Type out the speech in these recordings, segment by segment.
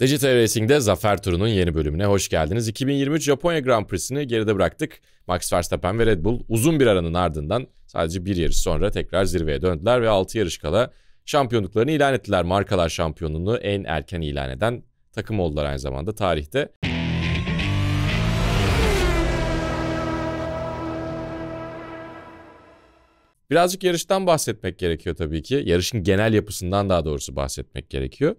Digital Racing'de zafer turunun yeni bölümüne hoş geldiniz. 2023 Japonya Grand Prix'sini geride bıraktık. Max Verstappen ve Red Bull uzun bir aranın ardından sadece bir yarış sonra tekrar zirveye döndüler ve 6 yarış kala şampiyonluklarını ilan ettiler. Markalar şampiyonluğunu en erken ilan eden takım oldular aynı zamanda tarihte. Birazcık yarıştan bahsetmek gerekiyor tabii ki. Yarışın genel yapısından daha doğrusu bahsetmek gerekiyor.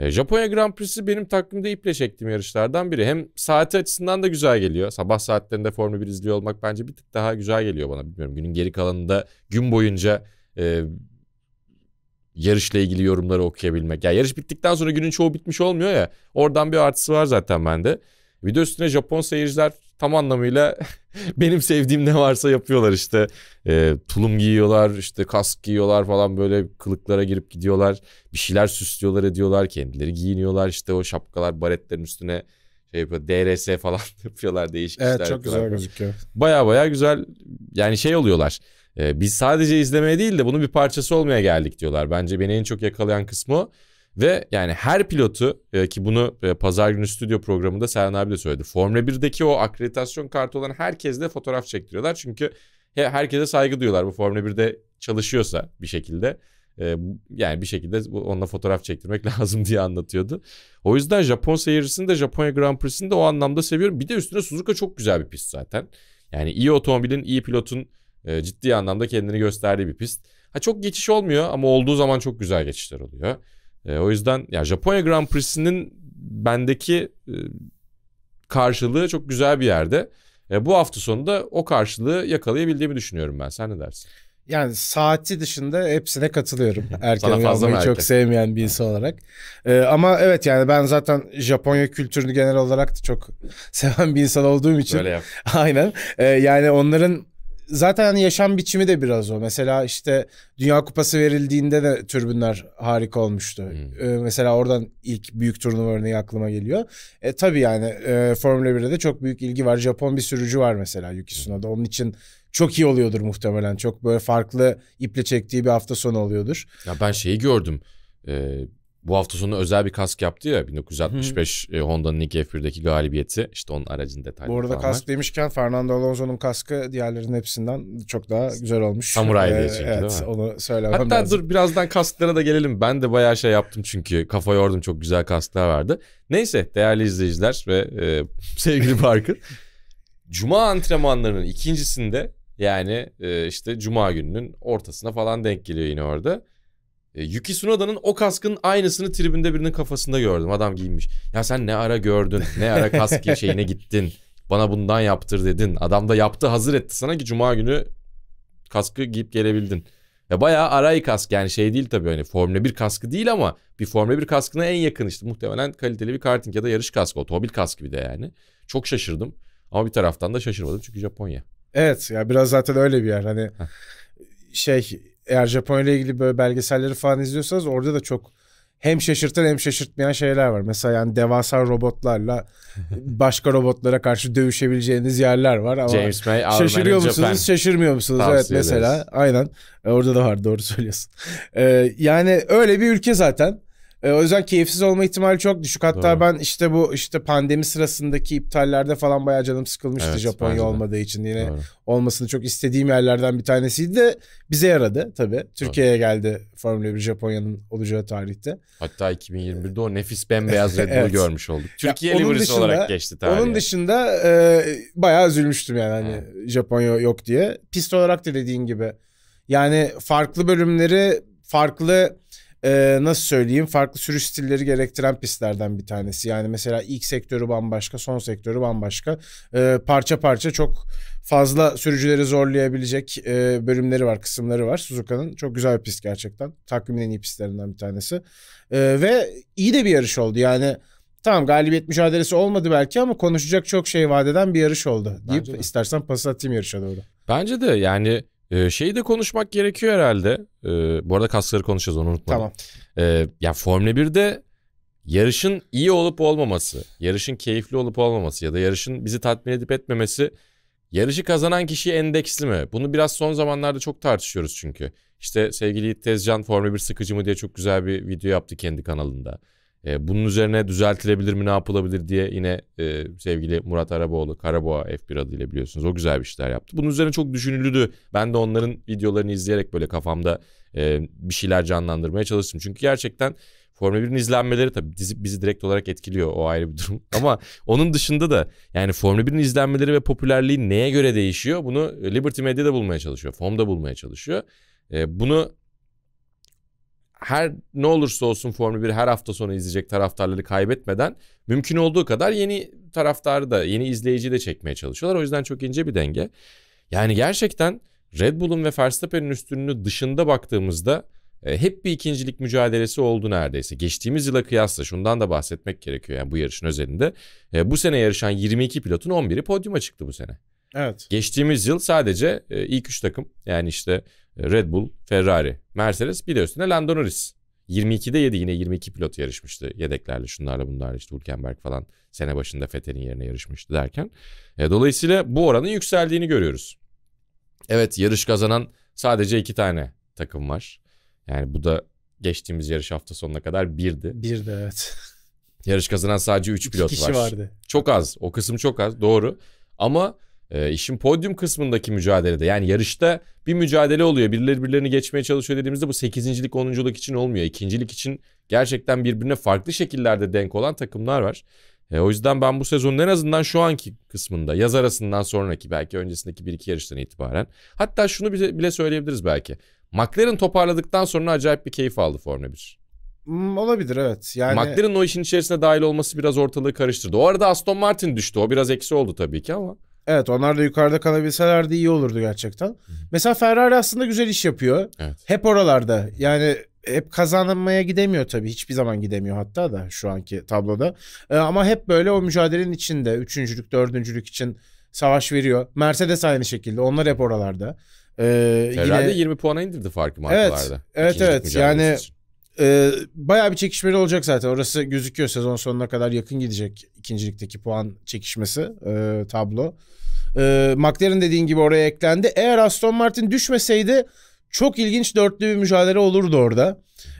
E, Japonya Grand Prix'si benim takvimde iple çektiğim yarışlardan biri. Hem saati açısından da güzel geliyor. Sabah saatlerinde Formula 1 izliyor olmak bence bir tık daha güzel geliyor bana. Bilmiyorum günün geri kalanında gün boyunca e, yarışla ilgili yorumları okuyabilmek. Ya yani yarış bittikten sonra günün çoğu bitmiş olmuyor ya. Oradan bir artısı var zaten bende. Bir de üstüne Japon seyirciler tam anlamıyla benim sevdiğim ne varsa yapıyorlar işte. E, tulum giyiyorlar, işte kask giyiyorlar falan böyle kılıklara girip gidiyorlar. Bir şeyler süslüyorlar ediyorlar, kendileri giyiniyorlar işte o şapkalar baretlerin üstüne şey yapıyor, DRS falan yapıyorlar değişik evet, işler. Evet çok güzel gözüküyor. Baya baya güzel yani şey oluyorlar. E, biz sadece izlemeye değil de bunun bir parçası olmaya geldik diyorlar. Bence beni en çok yakalayan kısmı ve yani her pilotu e, ki bunu e, pazar günü stüdyo programında Serhan abi de söyledi. Formula 1'deki o akreditasyon kartı olan herkesle fotoğraf çektiriyorlar. Çünkü he, herkese saygı duyuyorlar bu Formula 1'de çalışıyorsa bir şekilde. E, yani bir şekilde onunla fotoğraf çektirmek lazım diye anlatıyordu. O yüzden Japon seyircisini de Japonya Grand Prix'sini de o anlamda seviyorum. Bir de üstüne Suzuka çok güzel bir pist zaten. Yani iyi otomobilin, iyi pilotun e, ciddi anlamda kendini gösterdiği bir pist. Ha çok geçiş olmuyor ama olduğu zaman çok güzel geçişler oluyor. E, o yüzden ya Japonya Grand Prix'sinin bendeki e, karşılığı çok güzel bir yerde. E, bu hafta sonunda o karşılığı yakalayabildiğimi düşünüyorum ben. Sen ne dersin? Yani saati dışında hepsine katılıyorum. Erken uyanmayı çok sevmeyen bir insan olarak. Ee, ama evet yani ben zaten Japonya kültürünü genel olarak da çok seven bir insan olduğum için. Böyle yap. Aynen. Ee, yani onların zaten hani yaşam biçimi de biraz o. Mesela işte Dünya Kupası verildiğinde de türbünler harika olmuştu. Hmm. Ee, mesela oradan ilk büyük turnuva örneği aklıma geliyor. E, tabii yani e, Formula 1'de de çok büyük ilgi var. Japon bir sürücü var mesela Yuki hmm. Tsunoda. Onun için çok iyi oluyordur muhtemelen. Çok böyle farklı iple çektiği bir hafta sonu oluyordur. Ya ben şeyi gördüm. Ee, bu hafta sonu özel bir kask yaptı ya 1965 e, Honda'nın ilk F1'deki galibiyeti. işte onun aracın detayları Bu arada falan kask var. demişken Fernando Alonso'nun kaskı diğerlerinin hepsinden çok daha güzel olmuş. Samuray ee, diye e, çünkü evet, değil mi? onu söylemem Hatta lazım. dur birazdan kasklara da gelelim. Ben de bayağı şey yaptım çünkü kafa yordum çok güzel kasklar vardı. Neyse değerli izleyiciler ve e, sevgili parkın Cuma antrenmanlarının ikincisinde yani e, işte Cuma gününün ortasına falan denk geliyor yine orada. E, Yuki Tsunoda'nın o kaskın aynısını tribünde birinin kafasında gördüm. Adam giymiş. Ya sen ne ara gördün? Ne ara kask şeyine gittin? Bana bundan yaptır dedin. Adam da yaptı hazır etti sana ki cuma günü kaskı giyip gelebildin. Ya bayağı aray kask yani şey değil tabii hani Formula 1 kaskı değil ama bir Formula 1 kaskına en yakın işte muhtemelen kaliteli bir karting ya da yarış kaskı otomobil kaskı bir de yani. Çok şaşırdım ama bir taraftan da şaşırmadım çünkü Japonya. Evet ya biraz zaten öyle bir yer hani şey eğer Japonya ile ilgili böyle belgeselleri falan izliyorsanız orada da çok hem şaşırtan hem şaşırtmayan şeyler var. Mesela yani devasa robotlarla başka robotlara karşı dövüşebileceğiniz yerler var ama James May, şaşırıyor musunuz, Japan. şaşırmıyor musunuz? Tavsiye evet mesela. Ederiz. Aynen. E, orada da var doğru söylüyorsun. Ee, yani öyle bir ülke zaten. E, o yüzden keyifsiz olma ihtimali çok düşük. Hatta Doğru. ben işte bu işte pandemi sırasındaki iptallerde falan bayağı canım sıkılmıştı evet, Japonya olmadığı için. Yine Doğru. olmasını çok istediğim yerlerden bir tanesiydi de bize yaradı tabii. Türkiye'ye geldi Formula 1 Japonya'nın olacağı tarihte. Hatta 2021'de e, o nefis bembeyaz Red bull evet. görmüş olduk. Türkiye livrisi olarak geçti tarihe. Onun dışında e, bayağı üzülmüştüm yani hani ha. Japonya yok diye. Pist olarak da dediğin gibi yani farklı bölümleri farklı e, nasıl söyleyeyim farklı sürüş stilleri gerektiren pistlerden bir tanesi. Yani mesela ilk sektörü bambaşka, son sektörü bambaşka. E, parça parça çok fazla sürücüleri zorlayabilecek e, bölümleri var, kısımları var. Suzuka'nın çok güzel bir pist gerçekten. Takvimin en iyi pistlerinden bir tanesi. E, ve iyi de bir yarış oldu. Yani Tamam galibiyet mücadelesi olmadı belki ama konuşacak çok şey vaat bir yarış oldu. Deyip de. istersen pas atayım yarışa doğru. Bence de yani ee, şeyi de konuşmak gerekiyor herhalde. Ee, bu arada kaskları konuşacağız onu unutma. Tamam. Ee, ya Formula 1'de yarışın iyi olup olmaması, yarışın keyifli olup olmaması ya da yarışın bizi tatmin edip etmemesi yarışı kazanan kişiye endeksli mi? Bunu biraz son zamanlarda çok tartışıyoruz çünkü. İşte sevgili Tezcan Formula 1 sıkıcı mı diye çok güzel bir video yaptı kendi kanalında. E, bunun üzerine düzeltilebilir mi ne yapılabilir diye yine e, sevgili Murat Araboğlu Karaboğa F1 adıyla biliyorsunuz o güzel bir şeyler yaptı. Bunun üzerine çok düşünülüydü. Ben de onların videolarını izleyerek böyle kafamda e, bir şeyler canlandırmaya çalıştım. Çünkü gerçekten Formula 1'in izlenmeleri tabii dizi, bizi direkt olarak etkiliyor o ayrı bir durum. Ama onun dışında da yani Formula 1'in izlenmeleri ve popülerliği neye göre değişiyor? Bunu Liberty Media'da bulmaya çalışıyor. FOM'da bulmaya çalışıyor. E, bunu her ne olursa olsun Formula 1 her hafta sonu izleyecek taraftarları kaybetmeden mümkün olduğu kadar yeni taraftarı da yeni izleyici de çekmeye çalışıyorlar. O yüzden çok ince bir denge. Yani gerçekten Red Bull'un ve Verstappen'in üstünlüğü dışında baktığımızda e, hep bir ikincilik mücadelesi oldu neredeyse. Geçtiğimiz yıla kıyasla şundan da bahsetmek gerekiyor yani bu yarışın özelinde. E, bu sene yarışan 22 pilotun 11'i podyuma çıktı bu sene. Evet. Geçtiğimiz yıl sadece e, ilk 3 takım yani işte Red Bull, Ferrari, Mercedes bir de üstüne Lando Norris. 22'de 7 yine 22 pilot yarışmıştı yedeklerle şunlarla bunlarla işte Hülkenberg falan sene başında Fethel'in yerine yarışmıştı derken. E, dolayısıyla bu oranın yükseldiğini görüyoruz. Evet yarış kazanan sadece iki tane takım var. Yani bu da geçtiğimiz yarış hafta sonuna kadar birdi. Birdi evet. Yarış kazanan sadece 3 pilot kişi var. vardı. Çok az. O kısım çok az. Doğru. Ama e, işin podyum kısmındaki mücadelede yani yarışta bir mücadele oluyor. Birileri birilerini geçmeye çalışıyor dediğimizde bu 8.lik 10.luk için olmuyor. ikincilik için gerçekten birbirine farklı şekillerde denk olan takımlar var. E, o yüzden ben bu sezonun en azından şu anki kısmında yaz arasından sonraki belki öncesindeki 1-2 yarıştan itibaren hatta şunu bile, bile söyleyebiliriz belki. McLaren toparladıktan sonra acayip bir keyif aldı Formula 1. Hmm, olabilir evet. Yani... McLaren'ın o işin içerisine dahil olması biraz ortalığı karıştırdı. O arada Aston Martin düştü. O biraz eksi oldu tabii ki ama. Evet onlar da yukarıda kalabilselerdi iyi olurdu gerçekten. Hı hı. Mesela Ferrari aslında güzel iş yapıyor. Evet. Hep oralarda yani hep kazanmaya gidemiyor tabii. Hiçbir zaman gidemiyor hatta da şu anki tabloda. Ee, ama hep böyle o mücadelenin içinde. Üçüncülük, dördüncülük için savaş veriyor. Mercedes aynı şekilde. Onlar hep oralarda. Ee, Ferrari yine... 20 puana indirdi farkı markalarda. Evet evet, evet. yani için. e, bayağı bir çekişmeli olacak zaten. Orası gözüküyor sezon sonuna kadar yakın gidecek ikincilikteki puan çekişmesi e, tablo. E, McLaren dediğin gibi oraya eklendi. Eğer Aston Martin düşmeseydi çok ilginç dörtlü bir mücadele olurdu orada.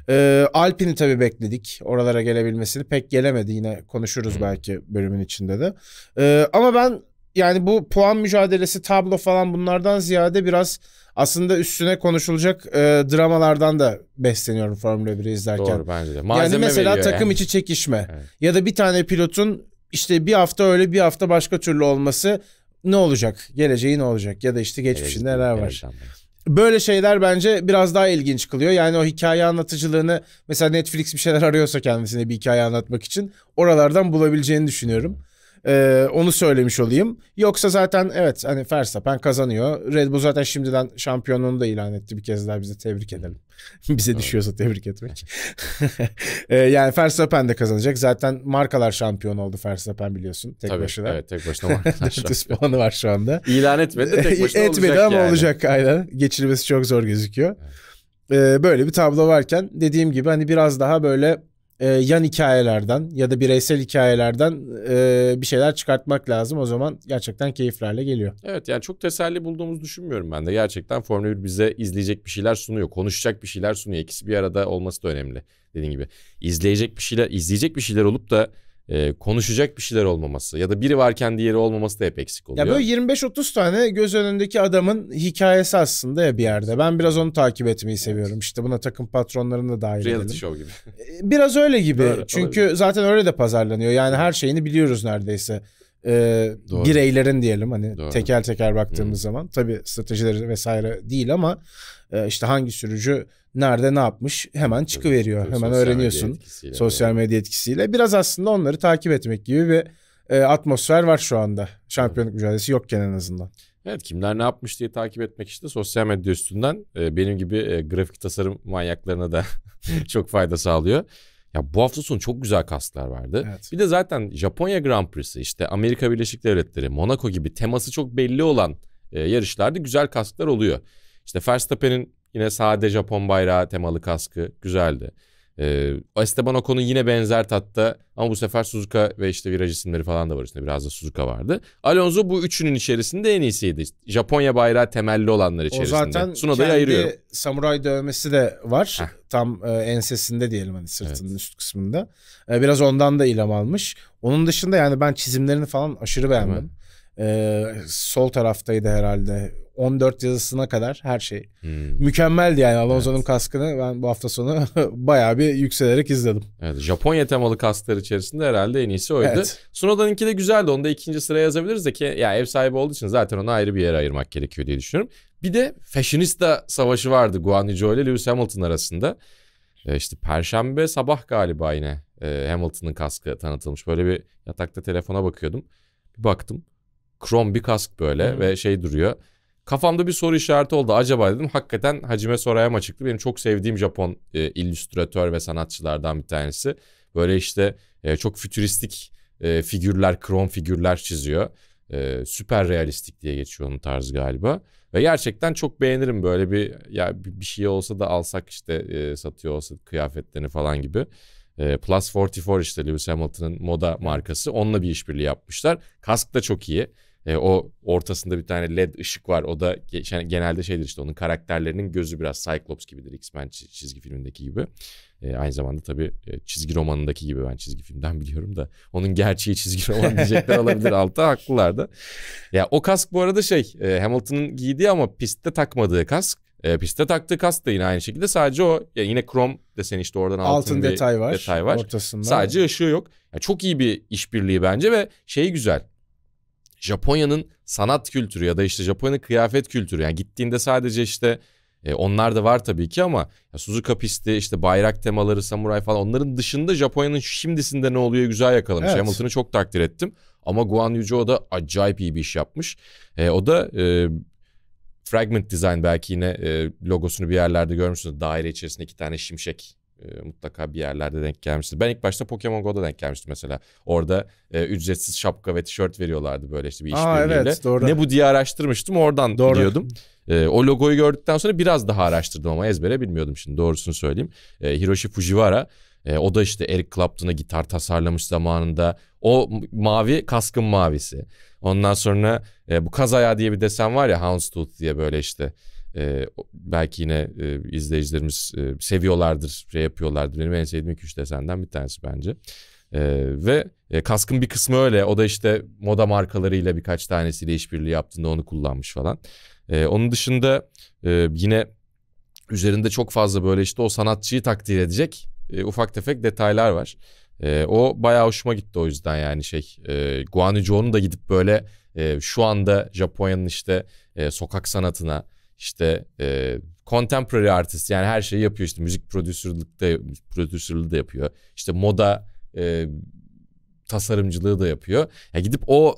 E, ee, Alpine'i tabii bekledik oralara gelebilmesini. Pek gelemedi yine konuşuruz belki bölümün içinde de. E, ama ben yani bu puan mücadelesi tablo falan bunlardan ziyade biraz aslında üstüne konuşulacak e, dramalardan da besleniyorum Formula 1'i izlerken. Doğru bence de. Malzeme yani mesela takım yani. içi çekişme evet. ya da bir tane pilotun işte bir hafta öyle bir hafta başka türlü olması ne olacak? Geleceği ne olacak? Ya da işte geçmişinde neler var? Böyle şeyler bence biraz daha ilginç kılıyor. Yani o hikaye anlatıcılığını mesela Netflix bir şeyler arıyorsa kendisine bir hikaye anlatmak için oralardan bulabileceğini düşünüyorum. Ee, onu söylemiş olayım. Yoksa zaten evet hani Verstappen kazanıyor. Red Bull zaten şimdiden şampiyonluğunu da ilan etti bir kez daha bize tebrik edelim. bize düşüyorsa tebrik etmek. ee, yani Verstappen de kazanacak. Zaten markalar şampiyon oldu Verstappen biliyorsun tek Tabii, başına. Evet tek başına markalar şampiyon. var şu anda. İlan etmedi de tek başına Etmedi olacak ama yani. olacak aynen. Geçirilmesi çok zor gözüküyor. Evet. Ee, böyle bir tablo varken dediğim gibi hani biraz daha böyle e, yan hikayelerden ya da bireysel hikayelerden e, bir şeyler çıkartmak lazım. O zaman gerçekten keyiflerle geliyor. Evet yani çok teselli bulduğumuzu düşünmüyorum ben de. Gerçekten Formula 1 bize izleyecek bir şeyler sunuyor. Konuşacak bir şeyler sunuyor. İkisi bir arada olması da önemli dediğim gibi. İzleyecek bir şeyler, izleyecek bir şeyler olup da e, konuşacak bir şeyler olmaması ya da biri varken diğeri olmaması da hep eksik oluyor. Ya böyle 25-30 tane göz önündeki adamın hikayesi aslında ya bir yerde. Ben biraz onu takip etmeyi seviyorum. İşte buna takım patronlarını da dahil Reality edelim. show gibi. E, biraz öyle gibi. Öyle, Çünkü olabilir. zaten öyle de pazarlanıyor. Yani her şeyini biliyoruz neredeyse e, bireylerin diyelim hani Doğru. teker teker baktığımız Hı. zaman tabi stratejileri vesaire değil ama e, işte hangi sürücü nerede ne yapmış hemen çıkıveriyor. Tabii, hemen öğreniyorsun medya sosyal medya etkisiyle. Biraz aslında onları takip etmek gibi bir e, atmosfer var şu anda. Şampiyonluk Hı. mücadelesi yokken en azından. Evet kimler ne yapmış diye takip etmek işte sosyal medya üstünden e, benim gibi e, grafik tasarım manyaklarına da çok fayda sağlıyor. Ya bu hafta sonu çok güzel kasklar vardı. Evet. Bir de zaten Japonya Grand Prix'si işte Amerika Birleşik Devletleri, Monaco gibi teması çok belli olan e, yarışlarda güzel kasklar oluyor. İşte Verstappen'in yine sade Japon bayrağı temalı kaskı güzeldi. Ee, Esteban Ocon'un yine benzer tatta ama bu sefer Suzuka ve işte viraj isimleri falan da var üstünde. Biraz da Suzuka vardı. Alonso bu üçünün içerisinde en iyisiydi. Japonya bayrağı temelli olanlar içerisinde. O zaten Sunoda'yı kendi ayırıyorum. samuray dövmesi de var. Heh. Tam e, ensesinde diyelim hani sırtının evet. üst kısmında. E, biraz ondan da ilham almış. Onun dışında yani ben çizimlerini falan aşırı beğendim. Tamam. Ee, sol taraftaydı herhalde. 14 yazısına kadar her şey. Hmm. Mükemmeldi yani Alonso'nun evet. kaskını ben bu hafta sonu bayağı bir yükselerek izledim. Evet Japonya temalı kasklar içerisinde herhalde en iyisi oydu. Evet. Sunoda'nınki de güzeldi. Onu da ikinci sıraya yazabiliriz de ki ya ev sahibi olduğu için zaten onu ayrı bir yere ayırmak gerekiyor diye düşünüyorum. Bir de fashionista savaşı vardı Guanico ile Lewis Hamilton arasında. E işte perşembe sabah galiba yine e, Hamilton'ın kaskı tanıtılmış. Böyle bir yatakta telefona bakıyordum. Bir baktım krom bir kask böyle hmm. ve şey duruyor. Kafamda bir soru işareti oldu. Acaba dedim hakikaten Hacime Soraya mı çıktı? Benim çok sevdiğim Japon e, illüstratör ve sanatçılardan bir tanesi. Böyle işte e, çok fütüristik e, figürler, krom figürler çiziyor. E, süper realistik diye geçiyor onun tarzı galiba. Ve gerçekten çok beğenirim böyle bir ya bir şey olsa da alsak işte e, satıyor olsa kıyafetlerini falan gibi. E, Plus 44 işte Lewis Hamilton'ın moda markası. Onunla bir işbirliği yapmışlar. Kask da çok iyi. E, o ortasında bir tane led ışık var. O da genelde şeydir işte onun karakterlerinin gözü biraz Cyclops gibidir X-Men çizgi filmindeki gibi. E, aynı zamanda tabii e, çizgi romanındaki gibi ben çizgi filmden biliyorum da onun gerçeği çizgi roman diyecekler olabilir altta haklılar da. Ya o kask bu arada şey e, Hamilton'ın giydiği ama pistte takmadığı kask. E, piste taktığı kask da yine aynı şekilde sadece o yani yine krom desen işte oradan altın, altın detay var. Detay var. Ortasında. Sadece ışığı yok. Yani çok iyi bir işbirliği bence ve şey güzel. Japonya'nın sanat kültürü ya da işte Japonya'nın kıyafet kültürü. Yani gittiğinde sadece işte e, onlar da var tabii ki ama ya Suzuka pisti, işte bayrak temaları, samuray falan onların dışında Japonya'nın şimdisinde ne oluyor güzel yakalamış. Evet. Hamilton'ı çok takdir ettim. Ama Guan Yujo da acayip iyi bir iş yapmış. E, o da e, Fragment Design belki yine e, logosunu bir yerlerde görmüşsünüz. Daire içerisinde iki tane şimşek e, mutlaka bir yerlerde denk gelmiştir. Ben ilk başta Pokemon Go'da denk gelmiştim mesela. Orada e, ücretsiz şapka ve tişört veriyorlardı böyle işte bir işbirliğiyle. Evet, doğru. Ne bu diye araştırmıştım oradan doğru. biliyordum. E, o logoyu gördükten sonra biraz daha araştırdım ama ezbere bilmiyordum şimdi doğrusunu söyleyeyim. E, Hiroshi Fujiwara e, o da işte Eric Clapton'a gitar tasarlamış zamanında. O mavi kaskın mavisi. Ondan sonra e, bu kaz ayağı diye bir desen var ya Houndstooth diye böyle işte e, belki yine e, izleyicilerimiz e, seviyorlardır, şey yapıyorlardır. Benim en sevdiğim 2-3 desenden bir tanesi bence. E, ve e, kaskın bir kısmı öyle. O da işte moda markalarıyla birkaç tanesiyle işbirliği yaptığında onu kullanmış falan. E, onun dışında e, yine üzerinde çok fazla böyle işte o sanatçıyı takdir edecek e, ufak tefek detaylar var. E, o bayağı hoşuma gitti o yüzden yani şey. E, Guanico'nun da gidip böyle e, şu anda Japonya'nın işte e, sokak sanatına işte e, contemporary artist yani her şeyi yapıyor işte müzik prodüsörlükte prodüsörlüğü de yapıyor. işte moda e, tasarımcılığı da yapıyor. Yani gidip o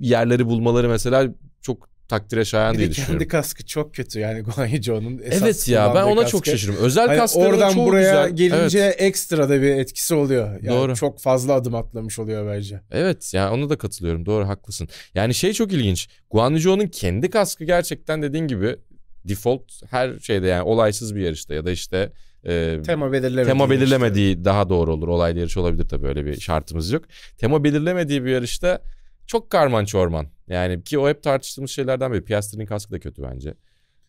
yerleri bulmaları mesela çok takdire şayan bir diye düşünüyorum. kendi kaskı çok kötü yani Guanyu Joe'nun esas Evet ya ben ona kaskı. çok şaşırıyorum. Özel hani kaskların oradan çoğu buraya güzel. gelince evet. ekstra da bir etkisi oluyor. Yani Doğru. çok fazla adım atlamış oluyor bence. Evet yani ona da katılıyorum. Doğru haklısın. Yani şey çok ilginç. Guanyu Joe'nun kendi kaskı gerçekten dediğin gibi default her şeyde yani olaysız bir yarışta ya da işte e, tema belirlemediği, tema belirlemediği yarışta. daha doğru olur. Olaylı yarış olabilir tabii öyle bir şartımız yok. Tema belirlemediği bir yarışta çok karman çorman. Yani ki o hep tartıştığımız şeylerden biri. Piastri'nin kaskı da kötü bence.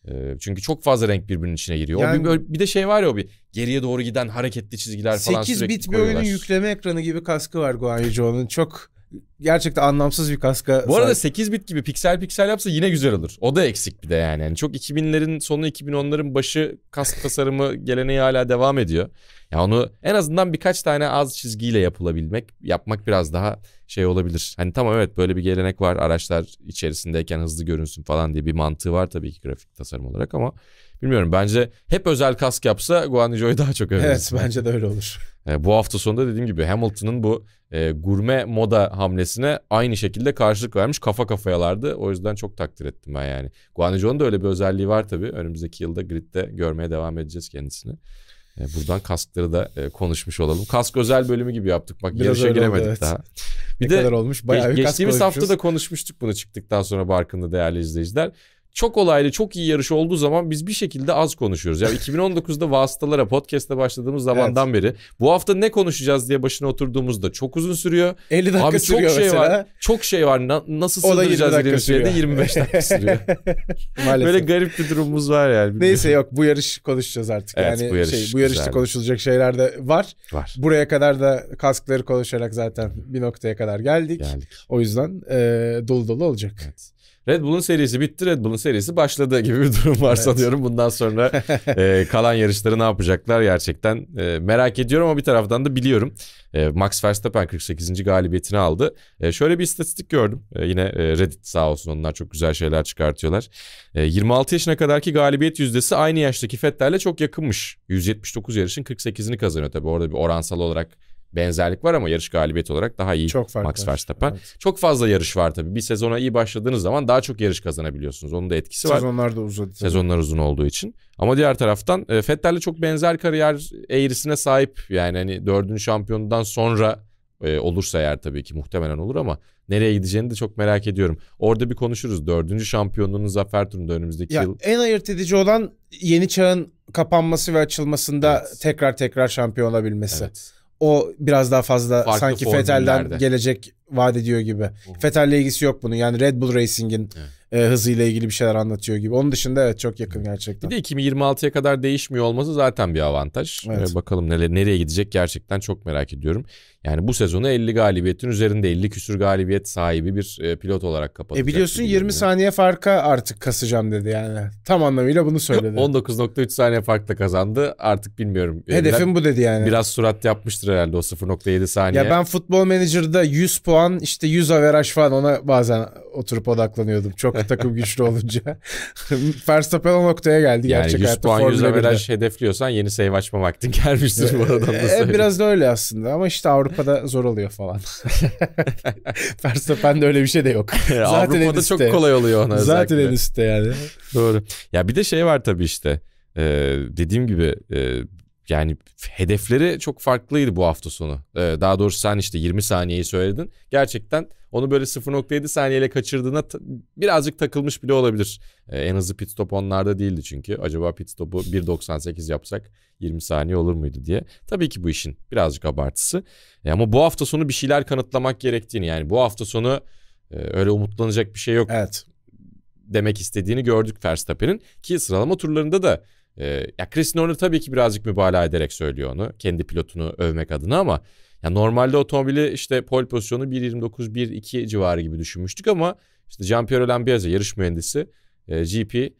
E, çünkü çok fazla renk birbirinin içine giriyor. Yani, o bir, bir de şey var ya o bir geriye doğru giden hareketli çizgiler falan 8 sürekli bit bir koyuyorlar. oyunun yükleme ekranı gibi kaskı var Guan Çok gerçekten anlamsız bir kaska. Bu arada sahip. 8 bit gibi piksel piksel yapsa yine güzel olur. O da eksik bir de yani. yani çok 2000'lerin sonu 2010'ların başı kask tasarımı geleneği hala devam ediyor. Ya onu en azından birkaç tane az çizgiyle yapılabilmek, yapmak biraz daha şey olabilir. Hani tamam evet böyle bir gelenek var. Araçlar içerisindeyken hızlı görünsün falan diye bir mantığı var tabii ki grafik tasarım olarak ama Bilmiyorum bence hep özel kask yapsa Guanyu daha çok överiz. Evet bence de öyle olur. E, bu hafta sonunda dediğim gibi Hamilton'ın bu e, gurme moda hamlesine aynı şekilde karşılık vermiş kafa kafayalardı. O yüzden çok takdir ettim ben yani. Guanyu da öyle bir özelliği var tabii. Önümüzdeki yılda gridde görmeye devam edeceğiz kendisini. E, buradan kaskları da e, konuşmuş olalım. Kask özel bölümü gibi yaptık. Bak Biraz yarışa giremedik oldu, evet. Bir ne de kadar olmuş bayağı bir Geçtiğimiz hafta da konuşmuştuk bunu çıktıktan sonra Barkın'da değerli izleyiciler çok olaylı, çok iyi yarış olduğu zaman biz bir şekilde az konuşuyoruz. Yani 2019'da vasıtalara, podcast'te başladığımız zamandan evet. beri bu hafta ne konuşacağız diye başına oturduğumuzda çok uzun sürüyor. 50 dakika Abi, sürüyor çok şey mesela. Var, çok şey var. Na- nasıl sığdıracağız dediğimiz şeyde 25 dakika sürüyor. Böyle garip bir durumumuz var yani. Neyse yok bu yarış konuşacağız artık. Evet, yani bu, yarış şey, bu yarışta konuşulacak şeyler de var. Var. Buraya kadar da kaskları konuşarak zaten bir noktaya kadar geldik. geldik. O yüzden e, dolu dolu olacak. Evet. Red Bull'un serisi bitti, Red Bull'un serisi başladı gibi bir durum var evet. sanıyorum. Bundan sonra e, kalan yarışları ne yapacaklar gerçekten e, merak ediyorum ama bir taraftan da biliyorum. E, Max Verstappen 48. galibiyetini aldı. E, şöyle bir istatistik gördüm. E, yine e, Reddit sağ olsun onlar çok güzel şeyler çıkartıyorlar. E, 26 yaşına kadarki galibiyet yüzdesi aynı yaştaki Fettel'le çok yakınmış. 179 yarışın 48'ini kazanıyor tabii orada bir oransal olarak benzerlik var ama yarış galibiyeti olarak daha iyi çok fark Max Verstappen. Evet. Çok fazla yarış var tabii. Bir sezona iyi başladığınız zaman daha çok yarış kazanabiliyorsunuz. Onun da etkisi Sezonlar var. Sezonlar da uzadı. Sezonlar uzun olduğu için. Ama diğer taraftan e, çok benzer kariyer eğrisine sahip. Yani hani dördüncü şampiyonundan sonra e, olursa eğer tabii ki muhtemelen olur ama nereye gideceğini de çok merak ediyorum. Orada bir konuşuruz. Dördüncü şampiyonluğunun zafer turunda önümüzdeki ya, yıl. En ayırt edici olan yeni çağın kapanması ve açılmasında evet. tekrar tekrar şampiyon olabilmesi. Evet o biraz daha fazla Farklı sanki Fetel'den gelecek vaat ediyor gibi. Oh. Fethel'le ilgisi yok bunun. Yani Red Bull Racing'in evet. e, hızıyla ilgili bir şeyler anlatıyor gibi. Onun dışında evet çok yakın gerçekten. Bir de 2026'ya kadar değişmiyor olması zaten bir avantaj. Evet. E, bakalım neler nereye gidecek gerçekten çok merak ediyorum. Yani bu sezonu 50 galibiyetin üzerinde 50 küsür galibiyet sahibi bir e, pilot olarak e, kapatacak. E biliyorsun 20 gibi. saniye farka artık kasacağım dedi yani. Tam anlamıyla bunu söyledi. 19.3 saniye farkla kazandı. Artık bilmiyorum. Hedefim bu dedi yani. Biraz surat yapmıştır herhalde o 0.7 saniye. Ya ben futbol menajerde 100 puan puan işte 100 averaj falan ona bazen oturup odaklanıyordum. Çok takım güçlü olunca. Verstappen o noktaya geldi. Yani Gerçek 100 puan 100 averaj hedefliyorsan yeni save açma vaktin gelmiştir bu aradan da e, e, söyleyeyim. Biraz da öyle aslında ama işte Avrupa'da zor oluyor falan. Verstappen'de öyle bir şey de yok. Zaten Avrupa'da çok kolay oluyor ona Zaten en üstte yani. Doğru. Ya bir de şey var tabii işte. Ee, dediğim gibi e, yani hedefleri çok farklıydı bu hafta sonu. Ee, daha doğrusu sen işte 20 saniyeyi söyledin. Gerçekten onu böyle 0.7 saniyeyle kaçırdığına birazcık takılmış bile olabilir. Ee, en hızlı pit stop onlarda değildi çünkü. Acaba pit stopu 1.98 yapsak 20 saniye olur muydu diye. Tabii ki bu işin birazcık abartısı. Ee, ama bu hafta sonu bir şeyler kanıtlamak gerektiğini yani bu hafta sonu e, öyle umutlanacak bir şey yok. Evet. Demek istediğini gördük Verstappen'in ki sıralama turlarında da e, ya Chris Norner tabii ki birazcık mübalağa ederek söylüyor onu. Kendi pilotunu övmek adına ama ya normalde otomobili işte pole pozisyonu 1.29 1.2 civarı gibi düşünmüştük ama işte Gianpiero Lambiase yarış mühendisi e, GP e,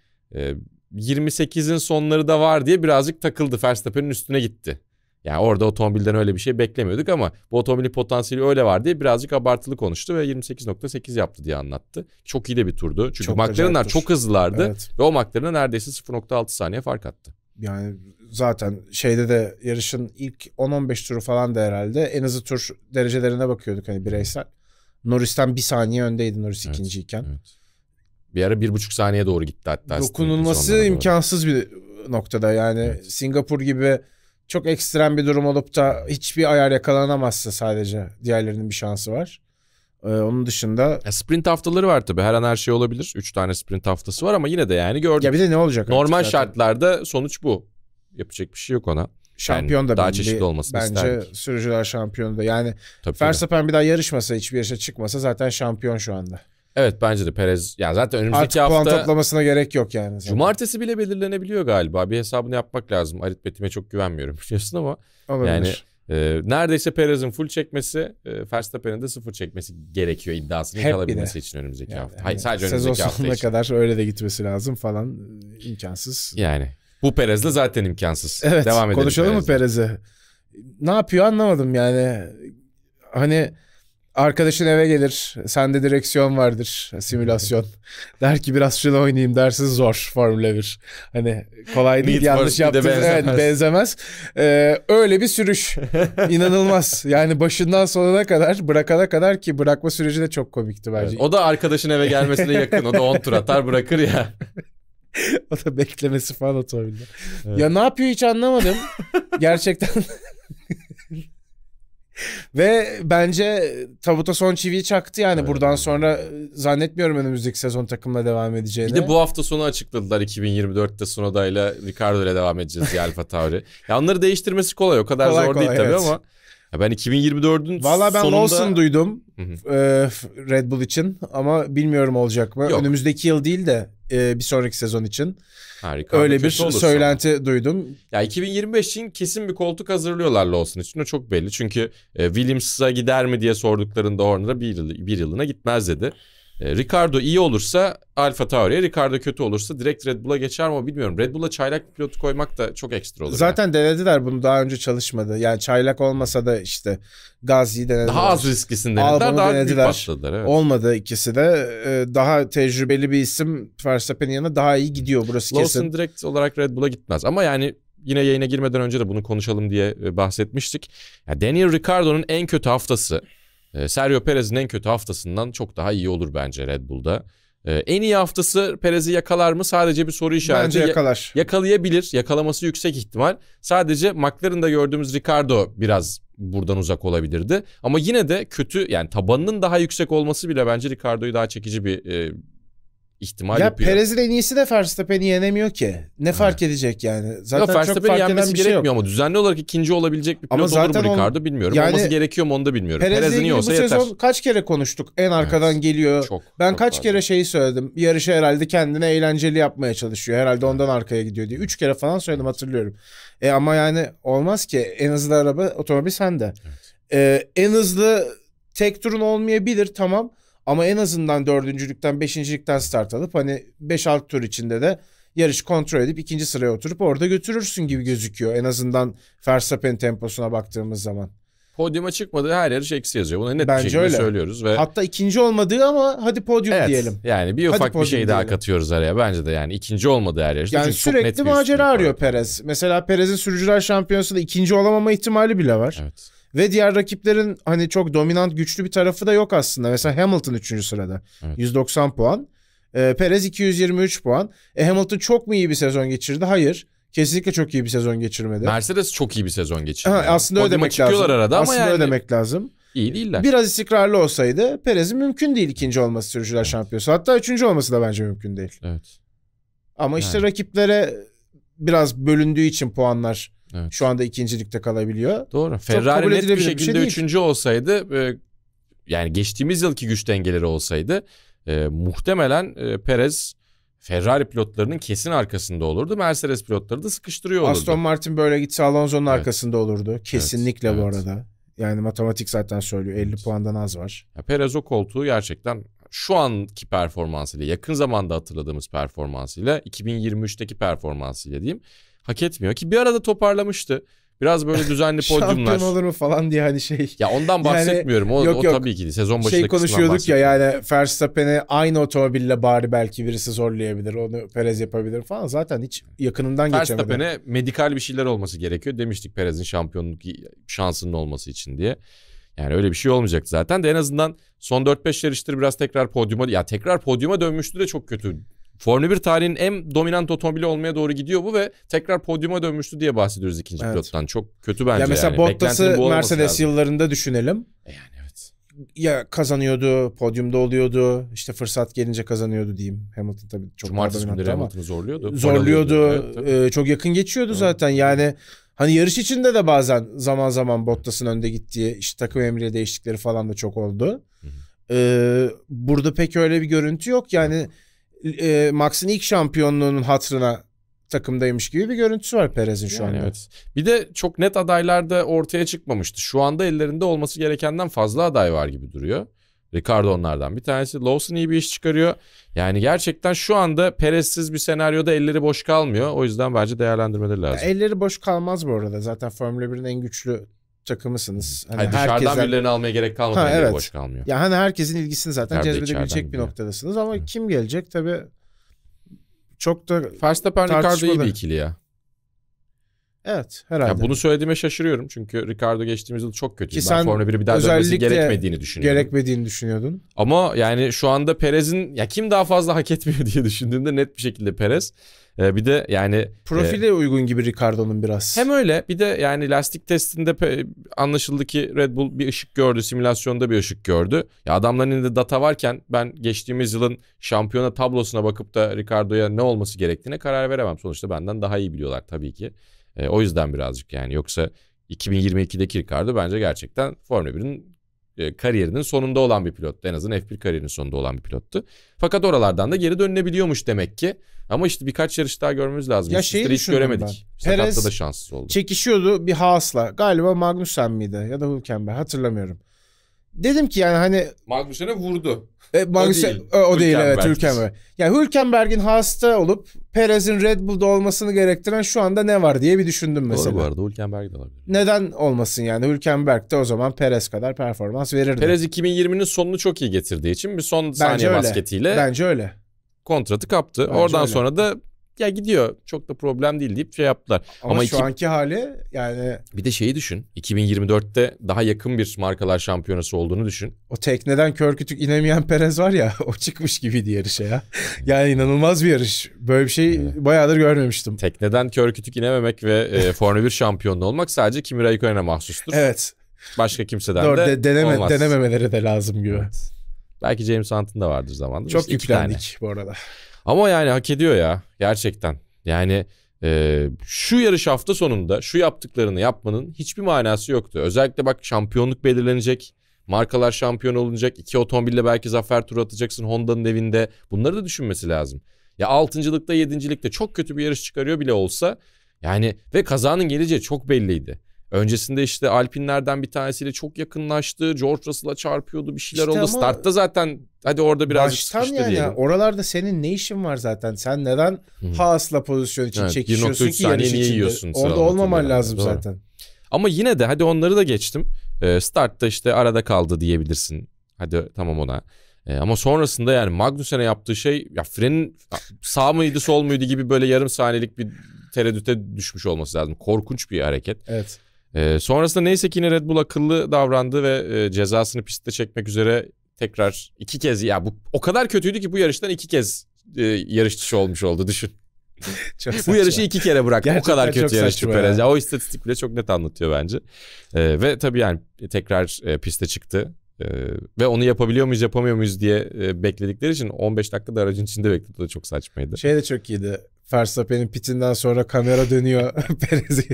28'in sonları da var diye birazcık takıldı. Verstappen'in üstüne gitti. Yani orada otomobilden öyle bir şey beklemiyorduk ama bu otomobilin potansiyeli öyle var diye birazcık abartılı konuştu ve 28.8 yaptı diye anlattı. Çok iyi de bir turdu. Çünkü çok McLaren'lar çok hızlılardı evet. ve o McLaren'a neredeyse 0.6 saniye fark attı. Yani zaten şeyde de yarışın ilk 10-15 turu falan da herhalde en hızlı tur derecelerine bakıyorduk hani bireysel. Norris'ten bir saniye öndeydi Norris evet, ikinciyken. Evet. Bir ara bir buçuk saniye doğru gitti hatta. Dokunulması imkansız bir noktada yani evet. Singapur gibi çok ekstrem bir durum olup da hiçbir ayar yakalanamazsa sadece diğerlerinin bir şansı var. Ee, onun dışında... Ya sprint haftaları var tabii. Her an her şey olabilir. 3 tane sprint haftası var ama yine de yani gördük. Ya bir de ne olacak? Normal şartlarda sonuç bu. Yapacak bir şey yok ona. Şampiyon yani da daha belli. çeşitli olmasını Bence isterdik. sürücüler şampiyonu da. Yani Verstappen bir daha yarışmasa, hiçbir yarışa çıkmasa zaten şampiyon şu anda. Evet bence de Perez ya yani zaten önümüzdeki Artık hafta... puan toplamasına gerek yok yani. Zaten. Cumartesi bile belirlenebiliyor galiba. Bir hesabını yapmak lazım. Aritmetime çok güvenmiyorum biliyorsun ama. Olabilir. Yani e, neredeyse Perez'in full çekmesi, e, Verstappen'in de sıfır çekmesi gerekiyor iddiasını kalabilmesi için önümüzdeki yani, hafta. Hani Hayır sadece önümüzdeki hafta için. Sezon sonuna kadar öyle de gitmesi lazım falan e, imkansız. Yani bu Perez'le zaten imkansız. Evet Devam edelim konuşalım Perez'le. mı Perez'i? Ne yapıyor anlamadım yani. Hani Arkadaşın eve gelir. Sende direksiyon vardır. Simülasyon. Der ki biraz şunu oynayayım dersin zor Formula 1. Hani kolay değil Need yanlış yaptın. Benzemez. Evet benzemez. Ee, öyle bir sürüş. İnanılmaz. Yani başından sonuna kadar bırakana kadar ki bırakma süreci de çok komikti bence. Evet, o da arkadaşın eve gelmesine yakın. O da 10 tur atar bırakır ya. o da beklemesi falan otomobilde. Evet. Ya ne yapıyor hiç anlamadım. Gerçekten ve bence tabuta son çiviyi çaktı yani evet. buradan sonra zannetmiyorum önümüzdeki sezon takımla devam edeceğini. Bir de bu hafta sonu açıkladılar 2024'te Sonoda ile Ricardo ile devam edeceğiz ya Alfa Tauri. ya onları değiştirmesi kolay o kadar kolay, zor kolay, değil tabii ama ya ben 2024'ün Valla ben sonunda... Lawson duydum e, Red Bull için ama bilmiyorum olacak mı. Yok. Önümüzdeki yıl değil de e, bir sonraki sezon için. Harika. Öyle bir söylenti sana. duydum. Ya 2025 için kesin bir koltuk hazırlıyorlar Lawson için. O çok belli. Çünkü e, Williams'a gider mi diye sorduklarında Horner'a bir, yıl, bir yılına gitmez dedi. E, Ricardo iyi olursa Alfa Tauri'ye, Ricardo kötü olursa direkt Red Bull'a geçer mi bilmiyorum. Red Bull'a çaylak bir pilotu koymak da çok ekstra olur. Zaten yani. denediler bunu daha önce çalışmadı. Yani çaylak olmasa da işte Gazi'yi denediler. Daha az risklisini denediler, Albon'u daha denediler. büyük başladılar. Evet. Olmadı ikisi de. E, daha tecrübeli bir isim Verstappen'in yanına daha iyi gidiyor burası Lawson kesin. Lawson direkt olarak Red Bull'a gitmez ama yani yine yayına girmeden önce de bunu konuşalım diye e, bahsetmiştik. Yani Daniel Ricciardo'nun en kötü haftası e, Sergio Perez'in en kötü haftasından çok daha iyi olur bence Red Bull'da. E, en iyi haftası Perez'i yakalar mı? Sadece bir soru işareti. Bence yakalar. Ya, yakalayabilir. Yakalaması yüksek ihtimal. Sadece McLaren'da gördüğümüz Ricardo biraz buradan uzak olabilirdi. Ama yine de kötü yani tabanının daha yüksek olması bile bence Ricardo'yu daha çekici bir e, ihtimal ya yapıyor. Ya Perez'in en iyisi de Verstappen'i yenemiyor ki. Ne ha. fark edecek yani? Zaten ya Fark yenmesi bir şey gerekmiyor yok. ama düzenli olarak ikinci olabilecek bir pilot ama zaten olur mu Ricardo bilmiyorum. Yani, Olması gerekiyor mu onu da bilmiyorum. Perez, Perez bu yeter. sezon kaç kere konuştuk en arkadan evet. geliyor. Çok, ben çok kaç fazla. kere şeyi söyledim. Yarışı herhalde kendine eğlenceli yapmaya çalışıyor. Herhalde ondan arkaya gidiyor diye. Üç kere falan söyledim hatırlıyorum. E ama yani olmaz ki en hızlı araba otomobil sende. Evet. E, en hızlı tek turun olmayabilir tamam. Ama en azından dördüncülükten, beşincilikten start alıp hani 5-6 tur içinde de yarış kontrol edip ikinci sıraya oturup orada götürürsün gibi gözüküyor. En azından Verstappen temposuna baktığımız zaman. Podyuma çıkmadığı her yarış eksi yazıyor. Bunu net Bence bir şekilde öyle. söylüyoruz. ve Hatta ikinci olmadığı ama hadi podyum evet, diyelim. Yani bir ufak bir şey daha katıyoruz araya. Bence de yani ikinci olmadığı her yarışta. Yani sürekli macera arıyor Perez. Mesela Perez'in sürücüler şampiyonası da ikinci olamama ihtimali bile var. Evet. Ve diğer rakiplerin hani çok dominant güçlü bir tarafı da yok aslında. Mesela Hamilton 3. sırada. Evet. 190 puan. E, Perez 223 puan. E, Hamilton çok mu iyi bir sezon geçirdi? Hayır. Kesinlikle çok iyi bir sezon geçirmedi. Mercedes çok iyi bir sezon geçirdi. Ha, aslında yani. öyle lazım. arada aslında yani... ödemek lazım. İyi değiller. Biraz istikrarlı olsaydı Perez'in mümkün değil ikinci olması sürücüler evet. şampiyonası. Hatta üçüncü olması da bence mümkün değil. Evet. Ama işte yani. rakiplere biraz bölündüğü için puanlar Evet. Şu anda ikincilikte kalabiliyor. Doğru. Ferrari net bir şekilde bir şey üçüncü olsaydı e, yani geçtiğimiz yılki güç dengeleri olsaydı e, muhtemelen e, Perez Ferrari pilotlarının kesin arkasında olurdu. Mercedes pilotları da sıkıştırıyor olurdu. Aston Martin böyle gitse Alonso'nun evet. arkasında olurdu. Kesinlikle evet. bu arada. Yani matematik zaten söylüyor. 50 evet. puandan az var. Ya Perez o koltuğu gerçekten şu anki performansıyla yakın zamanda hatırladığımız performansıyla 2023'teki performansıyla diyeyim hak etmiyor ki bir arada toparlamıştı. Biraz böyle düzenli podyumlar. Şampiyon olur mu falan diye hani şey. Ya ondan bahsetmiyorum. Yani, o, yok, o tabii ki sezon başında Şey konuşuyorduk ya yani Verstappen'i aynı otomobille bari belki birisi zorlayabilir. Onu Perez yapabilir falan. Zaten hiç yakınından Verstappen geçemedi. Verstappen'e medikal bir şeyler olması gerekiyor. Demiştik Perez'in şampiyonluk şansının olması için diye. Yani öyle bir şey olmayacak zaten de en azından son 4-5 yarıştır biraz tekrar podyuma ya tekrar podyuma dönmüştü de çok kötü Formula 1 tarihinin en dominant otomobili olmaya doğru gidiyor bu ve tekrar podyuma dönmüştü diye bahsediyoruz ikinci evet. pilottan. Çok kötü bence ya mesela yani. Bottas'ı Mercedes lazım. yıllarında düşünelim. E yani evet. Ya kazanıyordu, podyumda oluyordu, işte fırsat gelince kazanıyordu diyeyim. Hamilton tabii çok Cumartesi günleri Hamilton'ı zorluyordu. Zorluyordu, evet, e, çok yakın geçiyordu evet. zaten yani. Hani yarış içinde de bazen zaman zaman Bottas'ın önde gittiği, işte takım emriyle değiştikleri falan da çok oldu. Ee, burada pek öyle bir görüntü yok yani... Hı e, Max'in ilk şampiyonluğunun hatırına takımdaymış gibi bir görüntüsü var Perez'in şu yani an. Evet. Bir de çok net adaylar da ortaya çıkmamıştı. Şu anda ellerinde olması gerekenden fazla aday var gibi duruyor. Ricardo onlardan bir tanesi. Lawson iyi bir iş çıkarıyor. Yani gerçekten şu anda Perez'siz bir senaryoda elleri boş kalmıyor. O yüzden bence değerlendirmeleri lazım. Ya elleri boş kalmaz bu arada. Zaten Formula 1'in en güçlü takımısınız. Hani, hani dışarıdan herkesten... birilerini almaya gerek kalmadı. Ha, evet. Boş kalmıyor. Ya hani herkesin ilgisini zaten Nerede cezbedebilecek bir noktadasınız ama Hı. kim gelecek tabii çok da Verstappen Ricardo iyi bir ikili ya. Evet herhalde. Yani bunu söylediğime şaşırıyorum çünkü Ricardo geçtiğimiz yıl çok kötüydü. Ki ben Formula 1'i bir daha dönmesi gerekmediğini düşünüyordum. Gerekmediğini düşünüyordun. Ama yani şu anda Perez'in ya kim daha fazla hak etmiyor diye düşündüğümde net bir şekilde Perez. E, bir de yani profile e, uygun gibi Ricardo'nun biraz. Hem öyle bir de yani lastik testinde anlaşıldı ki Red Bull bir ışık gördü, simülasyonda bir ışık gördü. Ya adamların elinde data varken ben geçtiğimiz yılın şampiyona tablosuna bakıp da Ricardo'ya ne olması gerektiğine karar veremem. Sonuçta benden daha iyi biliyorlar tabii ki. E, o yüzden birazcık yani yoksa 2022'deki Ricardo bence gerçekten Formula 1'in e, kariyerinin sonunda olan bir pilottu. En azından F1 kariyerinin sonunda olan bir pilottu. Fakat oralardan da geri dönülebiliyormuş demek ki. Ama işte birkaç yarış daha görmemiz lazım. Ya şeyi hiç göremedik. Ben. Perez da şanssız oldu. Çekişiyordu bir Haas'la. Galiba Magnussen miydi ya da Hülkenberg hatırlamıyorum dedim ki yani hani Magnussen'e vurdu. E, Magnussen o değil, o, değil Hülkenberg. evet Hülkenberg. Yani Hülkenberg'in hasta olup Perez'in Red Bull'da olmasını gerektiren şu anda ne var diye bir düşündüm mesela. Doğru bu arada Hülkenberg de olabilir. Neden olmasın yani Hülkenberg de o zaman Perez kadar performans verirdi. Perez 2020'nin sonunu çok iyi getirdiği için bir son Bence saniye öyle. basketiyle. Bence öyle. Kontratı kaptı. Bence Oradan öyle. sonra da ya gidiyor çok da problem değil deyip şey yaptılar. Ama, Ama şu iki... anki hali yani... Bir de şeyi düşün 2024'te daha yakın bir markalar şampiyonası olduğunu düşün. O tekneden kör kütük inemeyen Perez var ya o çıkmış gibi diye yarışa ya. yani inanılmaz bir yarış. Böyle bir şey evet. bayağıdır görmemiştim. Tekneden kör kütük inememek ve e, Formula 1 şampiyonluğu olmak sadece Kimi Raikkonen'e mahsustur. Evet. Başka kimseden Doğru, de, de deneme, olmaz. Denememeleri de lazım gibi. Evet. Belki James Hunt'ın da vardır zamanında. Çok Biz yüklendik bu arada. Ama yani hak ediyor ya gerçekten. Yani e, şu yarış hafta sonunda şu yaptıklarını yapmanın hiçbir manası yoktu. Özellikle bak şampiyonluk belirlenecek. Markalar şampiyon olunacak. iki otomobille belki zafer turu atacaksın Honda'nın evinde. Bunları da düşünmesi lazım. Ya altıncılıkta yedincilikte çok kötü bir yarış çıkarıyor bile olsa yani ve kazanın geleceği çok belliydi. Öncesinde işte Alpinlerden bir tanesiyle çok yakınlaştı. George Russell'a çarpıyordu bir şeyler işte oldu. Startta zaten hadi orada biraz sıkıştı yani diyelim. Oralarda senin ne işin var zaten? Sen neden hmm. Haas'la pozisyon için evet, çekişiyorsun ki yarış niye içinde? orada olmaman yani. lazım Doğru. zaten. Ama yine de hadi onları da geçtim. Ee, startta işte arada kaldı diyebilirsin. Hadi tamam ona. Ee, ama sonrasında yani Magnussen'e yaptığı şey ya frenin sağ mıydı sol muydu gibi böyle yarım saniyelik bir tereddüte düşmüş olması lazım. Korkunç bir hareket. Evet. E, sonrasında neyse ki yine Red Bull akıllı davrandı ve e, cezasını pistte çekmek üzere tekrar iki kez ya bu o kadar kötüydü ki bu yarıştan iki kez e, yarış dışı olmuş oldu düşün. bu yarışı iki kere bıraktı. o kadar kötü yarıştı Perez. Ya. O istatistik bile çok net anlatıyor bence. E, ve tabii yani tekrar e, piste çıktı ee, ve onu yapabiliyor muyuz yapamıyor muyuz diye e, bekledikleri için 15 dakika da aracın içinde bekledi. O da çok saçmaydı. Şey de çok iyiydi. Verstappen'in pitinden sonra kamera dönüyor Perez'i.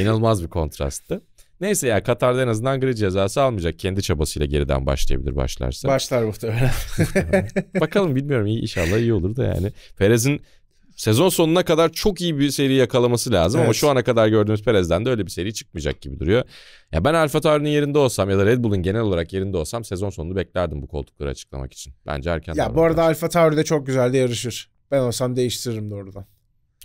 İnanılmaz bir kontrasttı. Neyse ya yani Katar'da en azından gri cezası almayacak. Kendi çabasıyla geriden başlayabilir başlarsa. Başlar muhtemelen. Bakalım bilmiyorum iyi inşallah iyi olur da yani. Perez'in Sezon sonuna kadar çok iyi bir seri yakalaması lazım evet. ama şu ana kadar gördüğümüz Perez'den de öyle bir seri çıkmayacak gibi duruyor. Ya ben Alfa Tauri'nin yerinde olsam ya da Red Bull'un genel olarak yerinde olsam sezon sonunu beklerdim bu koltukları açıklamak için. Bence erken. Ya bu arada Alfa Tauri de çok güzel de yarışır. Ben olsam değiştiririm doğrudan.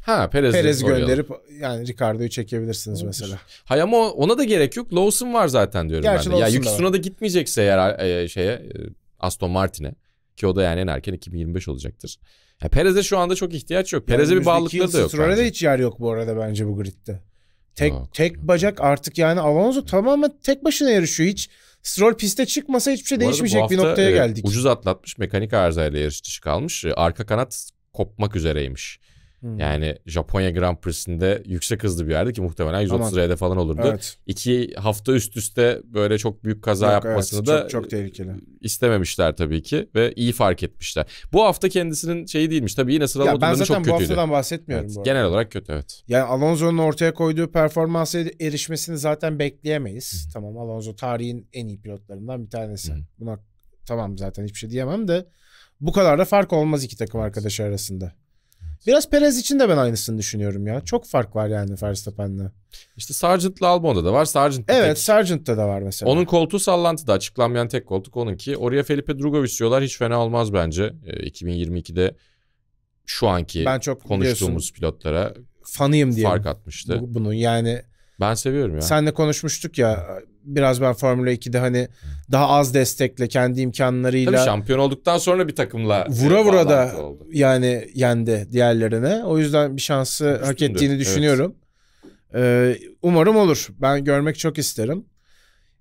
Ha Perez, Perez gönderip yani Ricardo'yu çekebilirsiniz Olmuş. mesela. Hay ama ona da gerek yok. Lawson var zaten diyorum Gerçi ben de. Ya Yuki Tsunoda gitmeyecekse eğer e, şeye e, Aston Martin'e ki o da yani en erken 2025 olacaktır. Yani Perez'e şu anda çok ihtiyaç yok. Perez'e yani bir bağlılıkları da yok. Stroll'e de hiç yer yok bu arada bence bu gridde. Tek yok. tek bacak artık yani Alonso tamamen tek başına yarışıyor. Hiç Stroll piste çıkmasa hiçbir şey bu değişmeyecek hafta, bir noktaya evet, geldik. Ucuz atlatmış mekanik arızayla yarış dışı kalmış. Arka kanat kopmak üzereymiş. Hmm. Yani Japonya Grand Prix'sinde yüksek hızlı bir yerde ki muhtemelen 130 Aman. RD falan olurdu. Evet. İki hafta üst üste böyle çok büyük kaza Yok, yapmasını evet, da çok, çok tehlikeli. istememişler tabii ki ve iyi fark etmişler. Bu hafta kendisinin şeyi değilmiş tabii yine sıralama turlarında çok kötüydü. Ben zaten bu haftadan bahsetmiyorum evet, bu Genel olarak kötü evet. Yani Alonso'nun ortaya koyduğu performansa erişmesini zaten bekleyemeyiz. Hı-hı. Tamam Alonso tarihin en iyi pilotlarından bir tanesi. Hı-hı. Buna tamam zaten hiçbir şey diyemem de bu kadar da fark olmaz iki takım arkadaşı arasında. Biraz Perez için de ben aynısını düşünüyorum ya. Çok fark var yani Verstappen'le. İşte Sargent'la Albon'da da var. Sargent evet tek. Sargent'ta da var mesela. Onun koltuğu sallantıda. Açıklanmayan tek koltuk onunki. Oraya Felipe Drugovic diyorlar. Hiç fena olmaz bence. E, 2022'de şu anki ben çok konuştuğumuz pilotlara fanıyım diye fark atmıştı. bunu yani ben seviyorum ya. Senle konuşmuştuk ya biraz ben Formula 2'de hani daha az destekle kendi imkanlarıyla. Tabii şampiyon olduktan sonra bir takımla vura vura da oldu. yani yendi diğerlerine. O yüzden bir şansı Üstündü. hak ettiğini düşünüyorum. Evet. Ee, umarım olur. Ben görmek çok isterim.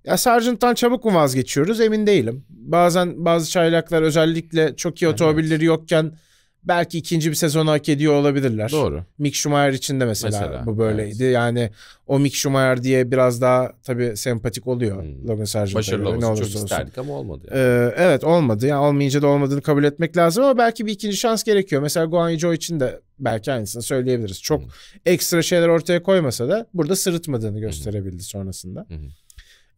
Ya Sargent'tan çabuk mu vazgeçiyoruz emin değilim. Bazen bazı çaylaklar özellikle çok iyi otomobilleri yokken belki ikinci bir sezon hak ediyor olabilirler. Doğru. Mick Schumacher için de mesela, mesela bu böyleydi. Evet. Yani o Mick Schumacher diye biraz daha tabii sempatik oluyor hmm. Logan Sargent'a Başarılı olsun, ne olursa çok olsun. isterdik ama olmadı. Yani. Ee, evet olmadı. Yani olmayınca da olmadığını kabul etmek lazım ama belki bir ikinci şans gerekiyor. Mesela Guan Yu için de belki aynısını söyleyebiliriz. Çok hmm. ekstra şeyler ortaya koymasa da burada sırıtmadığını gösterebildi hmm. sonrasında. Hmm.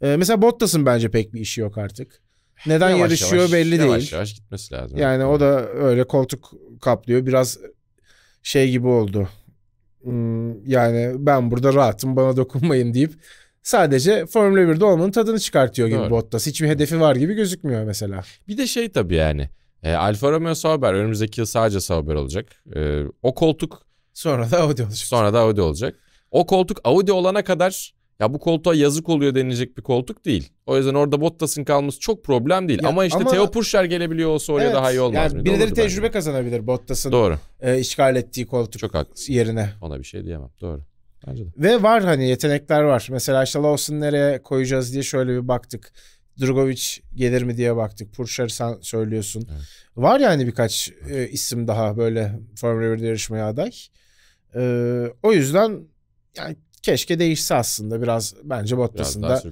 Ee, mesela Bottas'ın bence pek bir işi yok artık neden yavaş yarışıyor yavaş, belli yavaş değil. Yavaş yavaş gitmesi lazım. Yani o da öyle koltuk kaplıyor. Biraz şey gibi oldu. Hmm, yani ben burada rahatım bana dokunmayın deyip sadece Formula 1'de olmanın tadını çıkartıyor gibi Doğru. Bottas. Hiçbir hedefi var gibi gözükmüyor mesela. Bir de şey tabii yani. E, Alfa Romeo Sauber önümüzdeki yıl sadece Sauber olacak. E, o koltuk sonra da Audi olacak. Sonra da Audi olacak. O koltuk Audi olana kadar ya bu koltuğa yazık oluyor denilecek bir koltuk değil. O yüzden orada Bottas'ın kalması çok problem değil. Ya, ama işte ama... Theo Purcher gelebiliyor olsa oraya evet, daha iyi olmaz. Yani birileri tecrübe bence. kazanabilir Bottas'ın Doğru. E, işgal ettiği koltuk çok haklısın. yerine. Ona bir şey diyemem. Doğru. Bence de. Ve var hani yetenekler var. Mesela işte Lawson nereye koyacağız diye şöyle bir baktık. Drogovic gelir mi diye baktık. Purcher sen söylüyorsun. Evet. Var yani birkaç e, isim daha böyle Formula 1'de yarışmaya aday. E, o yüzden yani keşke değişse aslında biraz bence Bottas'ın da.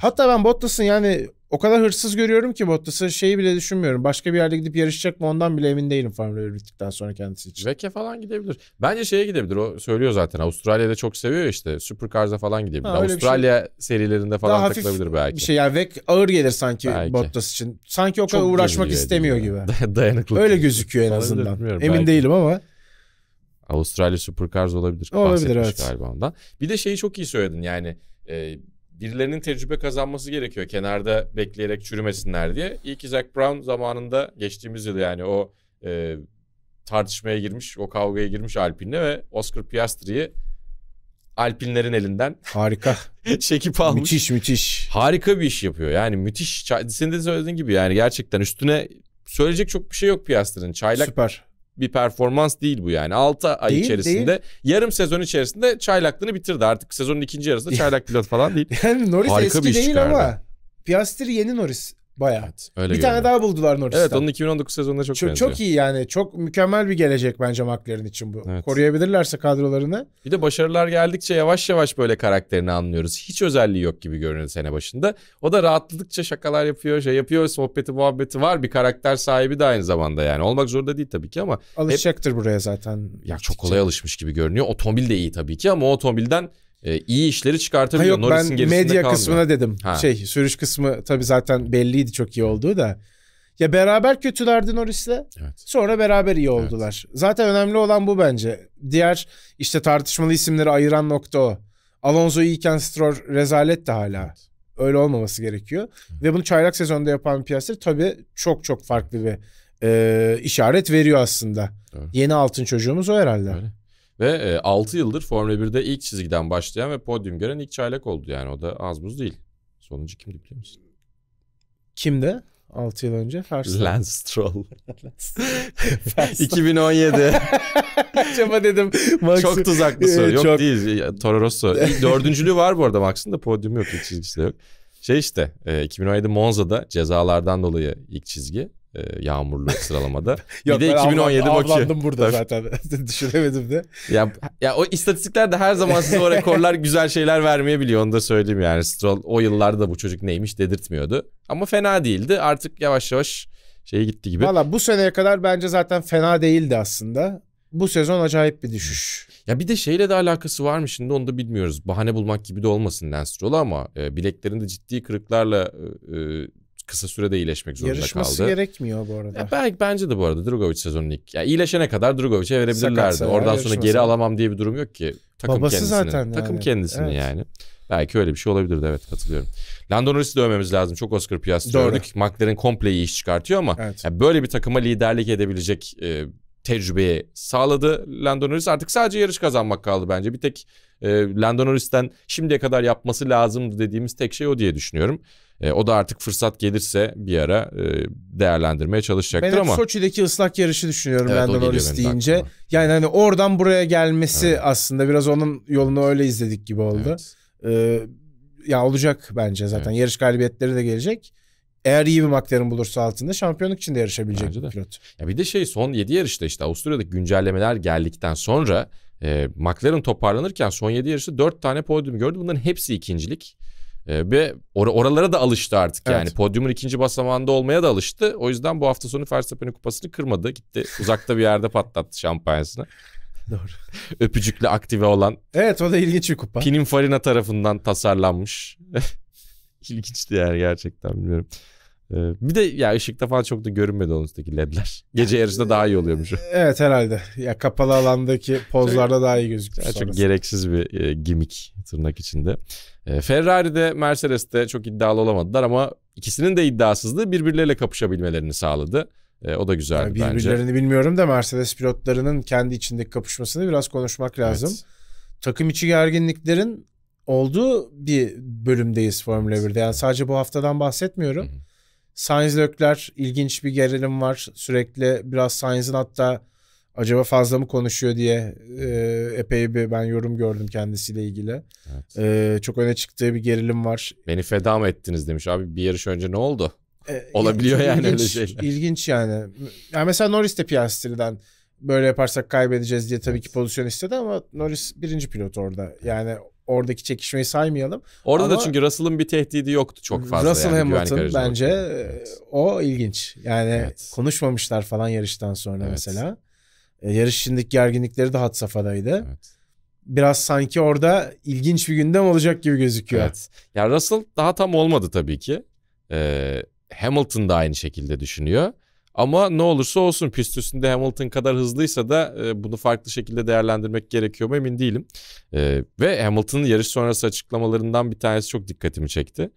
Hatta ben Bottas'ın yani o kadar hırsız görüyorum ki Bottas'ı şeyi bile düşünmüyorum. Başka bir yerde gidip yarışacak mı ondan bile emin değilim Formula 1 bittikten sonra kendisi için. Veke falan gidebilir. Bence şeye gidebilir o söylüyor zaten. Avustralya'da çok seviyor işte. Supercars'a falan gidebilir. Ha, Avrasya şey. serilerinde falan Daha takılabilir belki. Bir şey yani Vek ağır gelir sanki belki. Bottas için. Sanki o kadar çok uğraşmak istemiyor yani. gibi. Dayanıklı. Öyle gözüküyor en azından. Emin belki. değilim ama. Avustralya Supercars olabilir. Olabilir evet. galiba ondan. Bir de şeyi çok iyi söyledin yani e, birilerinin tecrübe kazanması gerekiyor kenarda bekleyerek çürümesinler diye. İlk ki Brown zamanında geçtiğimiz yıl yani o e, tartışmaya girmiş, o kavgaya girmiş Alpin'le ve Oscar Piastri'yi Alpinlerin elinden. Harika. çekip almış. Müthiş müthiş. Harika bir iş yapıyor. Yani müthiş. Senin de söylediğin gibi yani gerçekten üstüne söyleyecek çok bir şey yok Piastri'nin. Çaylak Süper bir performans değil bu yani. 6 ay değil, içerisinde değil. yarım sezon içerisinde çaylaklığını bitirdi. Artık sezonun ikinci yarısında çaylak pilot falan değil. yani Norris Harika eski değil çıkardı. ama Piastri yeni Norris. Bayağı. Evet, öyle bir görünüyor. tane daha buldular Norris'ten. Evet onun 2019 sezonunda çok, çok benziyor. Çok iyi yani. Çok mükemmel bir gelecek bence McLaren için bu. Evet. Koruyabilirlerse kadrolarını. Bir de başarılar geldikçe yavaş yavaş böyle karakterini anlıyoruz. Hiç özelliği yok gibi görünüyor sene başında. O da rahatladıkça şakalar yapıyor, şey yapıyor, sohbeti muhabbeti var. Bir karakter sahibi de aynı zamanda yani. Olmak zorunda değil tabii ki ama. Alışacaktır hep... buraya zaten. Ya çok kolay alışmış gibi görünüyor. Otomobil de iyi tabii ki ama o otomobilden e, iyi işleri çıkartabiliyor. Ha Norris'in ben medya kalmıyor. kısmına dedim. Ha. Şey sürüş kısmı tabi zaten belliydi çok iyi olduğu da. Ya beraber kötülerdi Norris'le. Evet. Sonra beraber iyi oldular. Evet. Zaten önemli olan bu bence. Diğer işte tartışmalı isimleri ayıran nokta o. Alonso iyiyken Stroll rezalet de hala. Evet. Öyle olmaması gerekiyor. Evet. Ve bunu çaylak sezonda yapan piyasa tabii çok çok farklı bir e, işaret veriyor aslında. Doğru. Yeni altın çocuğumuz o herhalde. Öyle. Ve e, 6 yıldır Formula 1'de ilk çizgiden başlayan ve podyum gören ilk çaylak oldu. Yani o da az buz değil. Sonuncu kimdi biliyor musun? Kimde? 6 yıl önce Verstappen. Lance Stroll. 2017. Acaba dedim. Max... Çok tuzaklı soru. Ee, yok Çok... değil. Toro Rosso. Dördüncülüğü var bu arada Max'ın da podyumu yok. ilk çizgisi de yok. Şey işte 2017 e, Monza'da cezalardan dolayı ilk çizgi. E, yağmurlu sıralamada. Yok, bir de 2017 avlandım, avlandım burada Tabii. zaten. Düşünemedim de. Ya, ya o istatistikler de her zaman size o rekorlar güzel şeyler vermeyebiliyor. Onu da söyleyeyim yani. Stroll o yıllarda bu çocuk neymiş dedirtmiyordu. Ama fena değildi. Artık yavaş yavaş şeye gitti gibi. Valla bu seneye kadar bence zaten fena değildi aslında. Bu sezon acayip bir düşüş. Ya bir de şeyle de alakası var mı şimdi onu da bilmiyoruz. Bahane bulmak gibi de olmasın Lance Stroll ama e, bileklerinde ciddi kırıklarla e, e kısa sürede iyileşmek zorunda Yarışması kaldı. Yarışması gerekmiyor bu arada. Ya belki bence de bu arada Drogovic sezonun ilk. Ya iyileşene kadar Drogovic'e verebilirlerdi. Sakatsa Oradan sonra geri alamam diye bir durum yok ki. Takım Babası kendisini, zaten takım kendisini evet. yani. Belki öyle bir şey olabilirdi evet katılıyorum. Landon Norris'i dövmemiz lazım. Çok Oscar piyasası gördük. McLaren komple iyi iş çıkartıyor ama evet. yani böyle bir takıma liderlik edebilecek e, tecrübeye sağladı Landon Norris. Artık sadece yarış kazanmak kaldı bence. Bir tek e, Landon Norris'ten şimdiye kadar yapması lazımdı dediğimiz tek şey o diye düşünüyorum. E, o da artık fırsat gelirse bir ara e, değerlendirmeye çalışacaktır ben ama. Ben Soçi'deki ıslak yarışı düşünüyorum evet, Lando Norris deyince. Aklıma. Yani hani oradan buraya gelmesi evet. aslında biraz onun yolunu öyle izledik gibi oldu. Evet. Ee, ya olacak bence zaten. Evet. Yarış galibiyetleri de gelecek. Eğer iyi bir McLaren bulursa altında şampiyonluk için de yarışabilecek Bence de. pilot. Ya bir de şey son 7 yarışta işte Avusturya'daki güncellemeler geldikten sonra e, McLaren toparlanırken son 7 yarışta 4 tane podyum gördü. Bunların hepsi ikincilik. E, ve or- oralara da alıştı artık yani. Evet. Podyumun ikinci basamağında olmaya da alıştı. O yüzden bu hafta sonu Verstappen'in kupasını kırmadı. Gitti uzakta bir yerde patlattı şampanyasını. Doğru. Öpücükle aktive olan. Evet o da ilginç bir kupa. Pininfarina tarafından tasarlanmış. İlginçti yani gerçekten bilmiyorum. Ee, bir de ya ışıkta falan çok da görünmedi onun üstteki ledler. Gece yarışında daha iyi oluyormuş. Evet herhalde. Ya kapalı alandaki pozlarda daha iyi gözükmüş. Çok sonrasında. gereksiz bir e, gimmick tırnak içinde. E, Ferrari'de Mercedes'te çok iddialı olamadılar ama ikisinin de iddiasızlığı birbirleriyle kapışabilmelerini sağladı. E, o da güzeldi yani birbirlerini bence. Birbirlerini bilmiyorum da Mercedes pilotlarının kendi içindeki kapışmasını biraz konuşmak lazım. Evet. Takım içi gerginliklerin olduğu bir bölümdeyiz Formula 1'de. Yani sadece bu haftadan bahsetmiyorum. Hı-hı Sainz Lökler ilginç bir gerilim var. Sürekli biraz Sainz'in hatta acaba fazla mı konuşuyor diye e, epey bir ben yorum gördüm kendisiyle ilgili. Evet. E, çok öne çıktığı bir gerilim var. Beni feda mı ettiniz demiş abi bir yarış önce ne oldu? E, Olabiliyor yani, yani öyle şeyler. İlginç yani. yani mesela Norris de Piastri'den böyle yaparsak kaybedeceğiz diye tabii ki pozisyon istedi ama Norris birinci pilot orada. Yani oradaki çekişmeyi saymayalım. Orada ama da çünkü Russell'ın bir tehdidi yoktu çok fazla. Russell yani, Hamilton bence evet. o ilginç. Yani evet. konuşmamışlar falan yarıştan sonra evet. mesela. E, yarış içindeki gerginlikleri de hat safhadaydı. Evet biraz sanki orada ilginç bir gündem olacak gibi gözüküyor. Evet. Ya Russell daha tam olmadı tabii ki. Ee, Hamilton da aynı şekilde düşünüyor. Ama ne olursa olsun pist üstünde Hamilton kadar hızlıysa da e, bunu farklı şekilde değerlendirmek gerekiyor mu emin değilim. E, ve Hamilton'ın yarış sonrası açıklamalarından bir tanesi çok dikkatimi çekti.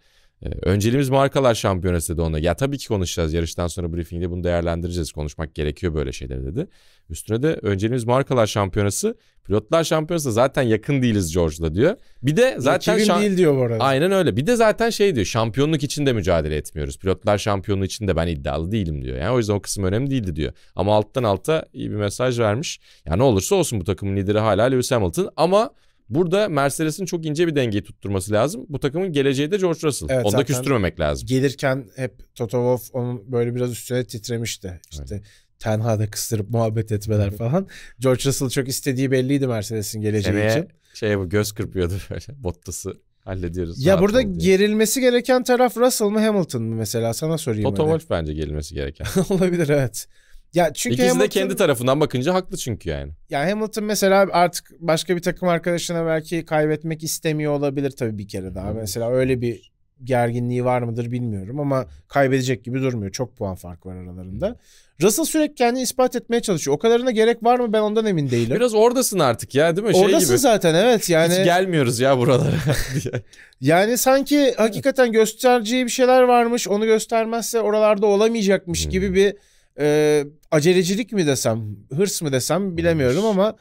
Ee, önceliğimiz markalar şampiyonası da ona. Ya tabii ki konuşacağız. Yarıştan sonra briefingde bunu değerlendireceğiz. Konuşmak gerekiyor böyle şeyler dedi. Üstüne de önceliğimiz markalar şampiyonası. Pilotlar şampiyonası zaten yakın değiliz George'la diyor. Bir de zaten... Yakın şan... değil diyor bu arada. Aynen öyle. Bir de zaten şey diyor. Şampiyonluk için de mücadele etmiyoruz. Pilotlar şampiyonluğu için de ben iddialı değilim diyor. Yani o yüzden o kısım önemli değildi diyor. Ama alttan alta iyi bir mesaj vermiş. Ya ne olursa olsun bu takımın lideri hala Lewis Hamilton. Ama Burada Mercedes'in çok ince bir dengeyi tutturması lazım. Bu takımın geleceği de George Russell. Evet, Onu da küstürmemek lazım. Gelirken hep Toto Wolff onun böyle biraz üstüne titremişti. İşte evet. tenhada kıstırıp muhabbet etmeler evet. falan. George Russell çok istediği belliydi Mercedes'in geleceği Seneye için. Şey bu göz kırpıyordu böyle bottası hallediyoruz. Ya burada gerilmesi gereken taraf Russell mı Hamilton mı mesela sana sorayım. Toto Wolff bence gerilmesi gereken. Olabilir evet. Ya çünkü İkisi Hamilton, de kendi tarafından bakınca haklı çünkü yani. Ya Hamilton mesela artık başka bir takım arkadaşına belki kaybetmek istemiyor olabilir tabii bir kere daha. Hı. Mesela öyle bir gerginliği var mıdır bilmiyorum ama kaybedecek gibi durmuyor. Çok puan fark var aralarında. Hmm. Russell sürekli kendini ispat etmeye çalışıyor. O kadarına gerek var mı ben ondan emin değilim. Biraz oradasın artık ya değil mi? Şey oradasın gibi. zaten evet yani. Hiç gelmiyoruz ya buralara. yani sanki hakikaten göstereceği bir şeyler varmış onu göstermezse oralarda olamayacakmış hmm. gibi bir e, acelecilik mi desem, hırs mı desem bilemiyorum ama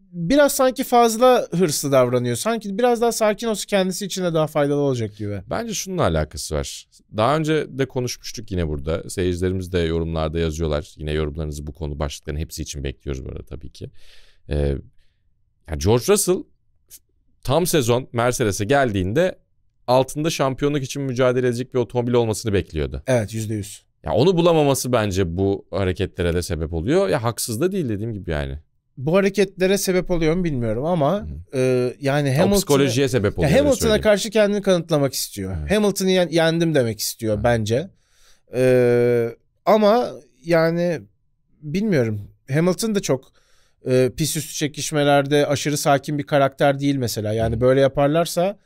biraz sanki fazla hırslı davranıyor. Sanki biraz daha sakin olsa kendisi için de daha faydalı olacak gibi. Bence şununla alakası var. Daha önce de konuşmuştuk yine burada. Seyircilerimiz de yorumlarda yazıyorlar. Yine yorumlarınızı bu konu başlıklarının hepsi için bekliyoruz burada tabii ki. Ee, George Russell tam sezon Mercedes'e geldiğinde altında şampiyonluk için mücadele edecek bir otomobil olmasını bekliyordu. Evet yüzde yüz. Ya onu bulamaması bence bu hareketlere de sebep oluyor. Ya haksız da değil dediğim gibi yani. Bu hareketlere sebep oluyor mu bilmiyorum ama Hı. e, yani Hamilton'a psikolojiye sebep oluyor. Hamilton'a karşı kendini kanıtlamak istiyor. Hı. Hamilton'ı yendim demek istiyor Hı. bence. E, ama yani bilmiyorum. Hamilton da çok e, pis üstü çekişmelerde aşırı sakin bir karakter değil mesela. Yani Hı. böyle yaparlarsa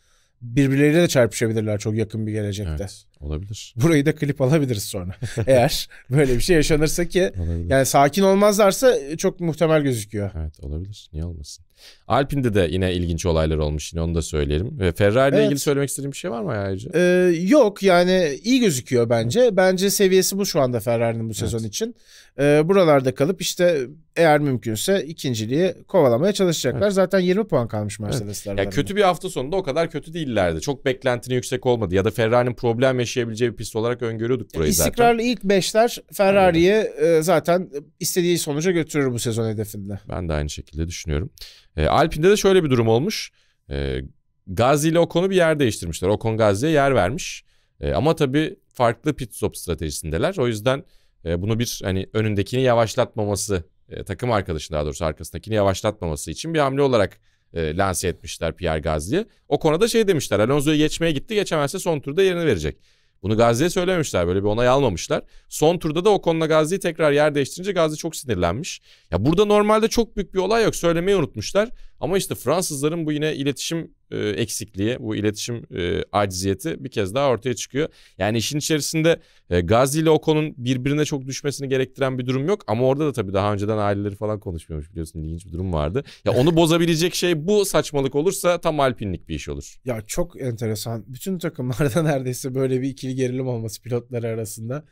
birbirleriyle de çarpışabilirler çok yakın bir gelecekte. Evet. Olabilir. Burayı da klip alabiliriz sonra. Eğer böyle bir şey yaşanırsa ki olabilir. yani sakin olmazlarsa çok muhtemel gözüküyor. Evet olabilir. Niye olmasın? Alpin'de de yine ilginç olaylar olmuş. Yine onu da söyleyelim. Ve Ferrari ile evet. ilgili söylemek istediğim bir şey var mı ayrıca? Ee, yok yani iyi gözüküyor bence. Evet. Bence seviyesi bu şu anda Ferrari'nin bu sezon evet. için. Ee, buralarda kalıp işte eğer mümkünse ikinciliği kovalamaya çalışacaklar. Evet. Zaten 20 puan kalmış Mercedes'lerden. Evet. Ya kötü bir hafta sonunda o kadar kötü değillerdi. Çok beklentinin yüksek olmadı ya da Ferrari'nin problem yaşadığı yaşayabileceği bir pist olarak öngörüyorduk burayı İstikrarlı zaten. İstikrarlı ilk beşler Ferrari'ye e, zaten istediği sonuca götürür bu sezon hedefinde. Ben de aynı şekilde düşünüyorum. E, Alpine'de de şöyle bir durum olmuş. E, Gazi ile Ocon'u bir yer değiştirmişler. Ocon Gazi'ye yer vermiş. E, ama tabii farklı pit stop stratejisindeler. O yüzden e, bunu bir hani önündekini yavaşlatmaması, e, takım arkadaşı daha doğrusu arkasındakini yavaşlatmaması için bir hamle olarak e, lanse etmişler Pierre Gazi'ye. O konuda şey demişler Alonso'yu geçmeye gitti geçemezse son turda yerini verecek. Bunu Gazi'ye söylememişler. Böyle bir onay almamışlar. Son turda da o konuda Gazi'yi tekrar yer değiştirince Gazi çok sinirlenmiş. Ya burada normalde çok büyük bir olay yok. Söylemeyi unutmuşlar. Ama işte Fransızların bu yine iletişim e, eksikliği, bu iletişim e, aciziyeti bir kez daha ortaya çıkıyor. Yani işin içerisinde e, Gazi ile Oko'nun birbirine çok düşmesini gerektiren bir durum yok. Ama orada da tabii daha önceden aileleri falan konuşmuyormuş biliyorsun ilginç bir durum vardı. Ya onu bozabilecek şey bu saçmalık olursa tam alpinlik bir iş olur. Ya çok enteresan. Bütün takımlarda neredeyse böyle bir ikili gerilim olması pilotları arasında.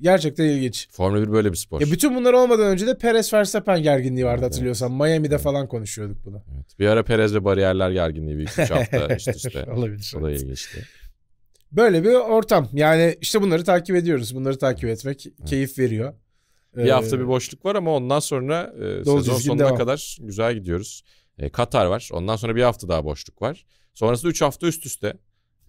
Gerçekten ilginç. Formula 1 böyle bir spor. Ya bütün bunlar olmadan önce de Perez Verstappen gerginliği vardı evet. hatırlıyorsan. Miami'de evet. falan konuşuyorduk bunu. Evet. Bir ara Perez ve bariyerler gerginliği bir iki hafta üst üste. Olabilir. O da ilginçti. Böyle bir ortam. Yani işte bunları takip ediyoruz. Bunları takip etmek evet. keyif veriyor. Bir ee, hafta bir boşluk var ama ondan sonra e, sezon sonuna devam. kadar güzel gidiyoruz. E, Katar var. Ondan sonra bir hafta daha boşluk var. Sonrasında üç hafta üst üste.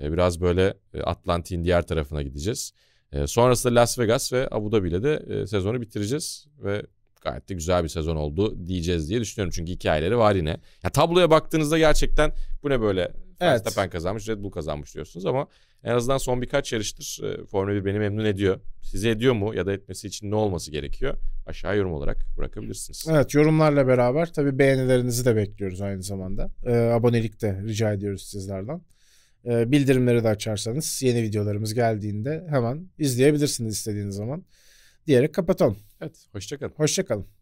E, biraz böyle e, Atlantik'in diğer tarafına gideceğiz. E, sonrasında Las Vegas ve Abu Dhabi'yle de e, sezonu bitireceğiz ve gayet de güzel bir sezon oldu diyeceğiz diye düşünüyorum. Çünkü hikayeleri var yine. Ya tabloya baktığınızda gerçekten bu ne böyle Evet. Verstappen kazanmış, Red Bull kazanmış diyorsunuz ama en azından son birkaç yarıştır e, Formula 1 beni memnun ediyor. Sizi ediyor mu ya da etmesi için ne olması gerekiyor? Aşağı yorum olarak bırakabilirsiniz. Evet yorumlarla beraber tabii beğenilerinizi de bekliyoruz aynı zamanda. Ee, abonelik de rica ediyoruz sizlerden. Ee, bildirimleri de açarsanız yeni videolarımız geldiğinde hemen izleyebilirsiniz istediğiniz zaman. Diyerek kapatalım. Evet. Hoşçakalın. Hoşçakalın.